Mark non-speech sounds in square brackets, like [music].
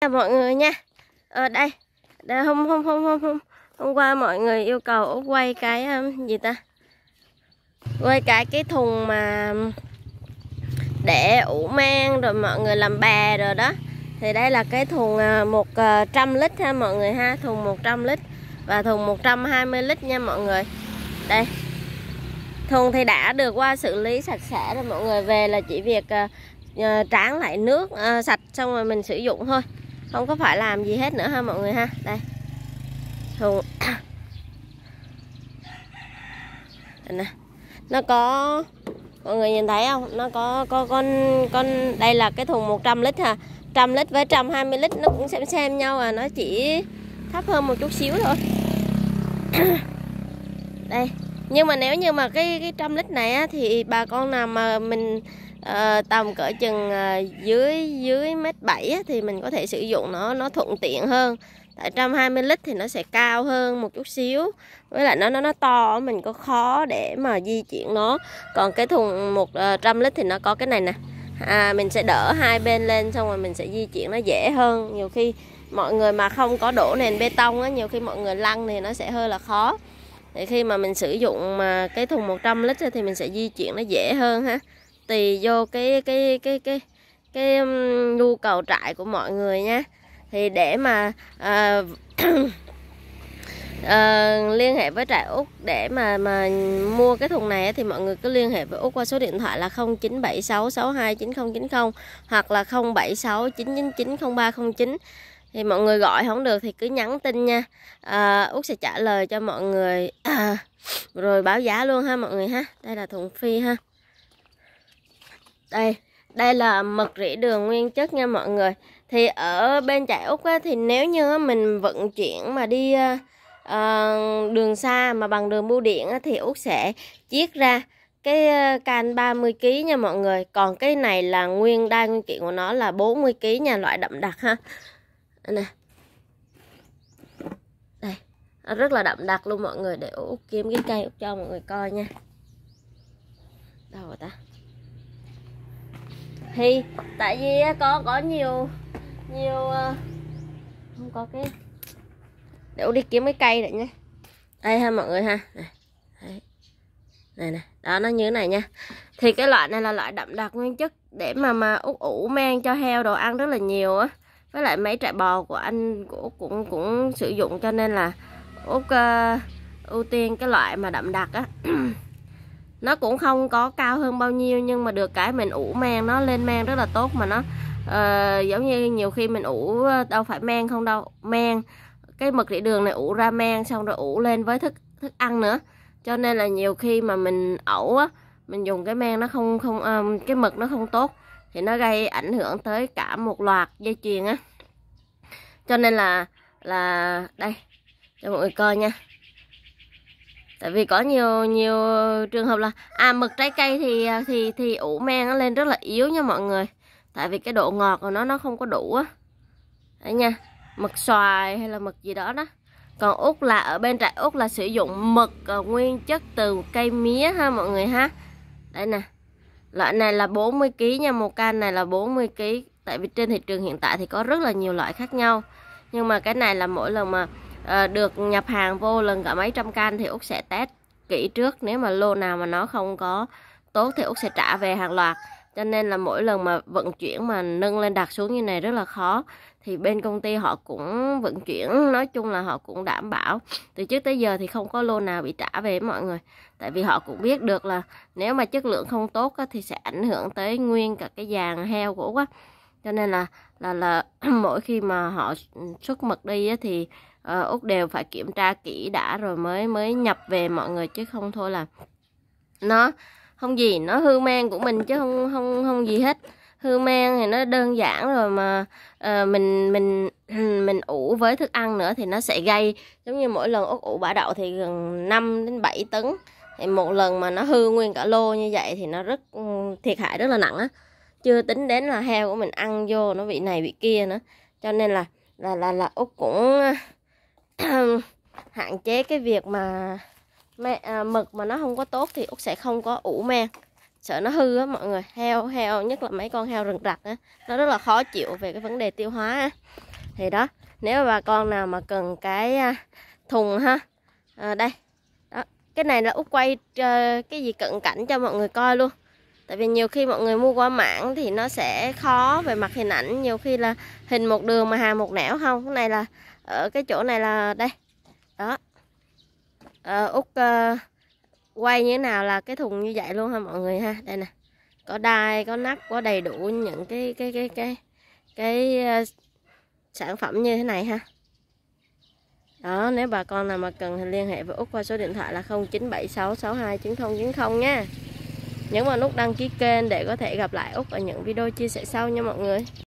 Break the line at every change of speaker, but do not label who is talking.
chào mọi người nha ở ờ, đây đây hôm hôm hôm hôm hôm hôm qua mọi người yêu cầu út quay cái um, gì ta quay cái cái thùng mà um, để ủ men rồi mọi người làm bè rồi đó thì đây là cái thùng 100 à, à, lít ha mọi người ha thùng 100 lít và thùng 120 lít nha mọi người đây thùng thì đã được qua xử lý sạch sẽ rồi mọi người về là chỉ việc uh, tráng lại nước uh, sạch xong rồi mình sử dụng thôi không có phải làm gì hết nữa ha mọi người ha đây thùng nè nó có mọi người nhìn thấy không nó có có con con đây là cái thùng 100 lít ha 100 lít với 120 lít nó cũng xem xem nhau à nó chỉ thấp hơn một chút xíu thôi [coughs] đây nhưng mà nếu như mà cái cái trăm lít này á, thì bà con nào mà mình uh, tầm cỡ chừng uh, dưới dưới mét bảy á, thì mình có thể sử dụng nó nó thuận tiện hơn tại trăm hai mươi lít thì nó sẽ cao hơn một chút xíu với lại nó nó nó to mình có khó để mà di chuyển nó còn cái thùng một ờ, trăm lít thì nó có cái này nè à, mình sẽ đỡ hai bên lên xong rồi mình sẽ di chuyển nó dễ hơn nhiều khi mọi người mà không có đổ nền bê tông á nhiều khi mọi người lăn thì nó sẽ hơi là khó thì khi mà mình sử dụng mà cái thùng 100 lít thì mình sẽ di chuyển nó dễ hơn ha tùy vô cái cái cái cái cái um, nhu cầu trại của mọi người nha thì để mà à, [coughs] à, liên hệ với trại úc để mà mà mua cái thùng này thì mọi người cứ liên hệ với úc qua số điện thoại là 0976629090 hoặc là 0769990309 thì mọi người gọi không được thì cứ nhắn tin nha à, út sẽ trả lời cho mọi người à, rồi báo giá luôn ha mọi người ha đây là thùng phi ha đây đây là mật rỉ đường nguyên chất nha mọi người thì ở bên chạy út á, thì nếu như mình vận chuyển mà đi uh, đường xa mà bằng đường bưu điện á, thì út sẽ chiết ra cái à, can 30 kg nha mọi người còn cái này là nguyên đai nguyên kiện của nó là 40 kg nha loại đậm đặc ha nè đây rất là đậm đặc luôn mọi người để út kiếm cái cây út cho mọi người coi nha đâu rồi ta thì tại vì ờ, có có nhiều nhiều ờ, không có cái để út đi kiếm cái cây này nhé đây ha mọi người ha này Đấy. này nè đó nó như thế này nha thì cái loại này là loại đậm đặc nguyên chất để mà mà út ủ mang cho heo đồ ăn rất là nhiều á với lại mấy trại bò của anh cũng cũng cũng sử dụng cho nên là út uh, ờ, ưu tiên cái loại mà đậm đặc á [clears throat] nó cũng không có cao hơn bao nhiêu nhưng mà được cái mình ủ men nó lên men rất là tốt mà nó uh, giống như nhiều khi mình ủ ờ, đâu phải men không đâu men cái mực địa đường này ủ ra men xong rồi ủ lên với thức thức ăn nữa cho nên là nhiều khi mà mình ẩu á mình dùng cái men nó không không um, cái mực nó không tốt thì nó gây ảnh hưởng tới cả một loạt dây chuyền á cho nên là là đây cho mọi người coi nha tại vì có nhiều nhiều trường hợp là à mực trái cây thì thì thì ủ men nó lên rất là yếu nha mọi người tại vì cái độ ngọt của nó nó không có đủ á đấy nha mực xoài hay là mực gì đó đó còn út là ở bên trại út là sử dụng mực ờ, nguyên chất từ cây mía ha mọi người ha đây nè Loại này là 40 kg nha, một can này là 40 kg. Tại vì trên thị trường hiện tại thì có rất là nhiều loại khác nhau. Nhưng mà cái này là mỗi lần mà à, được nhập hàng vô lần cả mấy trăm can thì Úc sẽ test kỹ trước. Nếu mà lô nào mà nó không có tốt thì Úc sẽ trả về hàng loạt cho nên là mỗi lần mà vận chuyển mà nâng lên đặt xuống như này rất là khó thì bên công ty họ cũng vận chuyển nói chung là họ cũng đảm bảo từ trước tới giờ thì không có lô nào bị trả về mọi người tại vì họ cũng biết được là nếu mà chất lượng không tốt á, thì sẽ ảnh hưởng tới nguyên cả cái dàn heo của quá cho nên là là là [clears throat] mỗi khi mà họ xuất mật đi á, thì uh, ờ, út đều phải kiểm tra kỹ đã rồi mới mới nhập về mọi người chứ không thôi là nó không gì nó hư mang của mình chứ không không không gì hết hư mang thì nó đơn giản rồi mà uh, mình mình [clears throat] mình ủ với thức ăn nữa thì nó sẽ gây giống như mỗi lần ốc ủ bã đậu thì gần 5 đến 7 tấn thì một lần mà nó hư nguyên cả lô như vậy thì nó rất ừ, thiệt hại rất là nặng á chưa tính đến là heo của mình ăn vô nó bị này bị kia nữa cho nên là là là là út cũng [clears throat] hạn chế cái việc mà me, à, mực mà nó không có tốt thì út sẽ không có ủ men sợ nó hư á mọi người heo heo nhất là mấy con heo rừng rặt á nó rất là khó chịu về cái vấn đề tiêu hóa á. thì đó nếu bà con nào mà cần cái à, thùng ha à, đây đó cái này là út quay à, cái gì cận cảnh cho mọi người coi luôn tại vì nhiều khi mọi người mua qua mạng thì nó sẽ khó về mặt hình ảnh nhiều khi là hình một đường mà hà một nẻo không cái này là ở cái chỗ này là đây đó Ờ, úc uh, quay như thế nào là cái thùng như vậy luôn ha mọi người ha đây nè có đai có nắp có đầy đủ những cái cái cái cái cái, cái ờ, uh, sản phẩm như thế này ha đó nếu bà con nào mà cần thì liên hệ với úc qua số điện thoại là 0976629090 nha nhấn vào nút đăng ký kênh để có thể gặp lại úc ở những video chia sẻ sau nha mọi người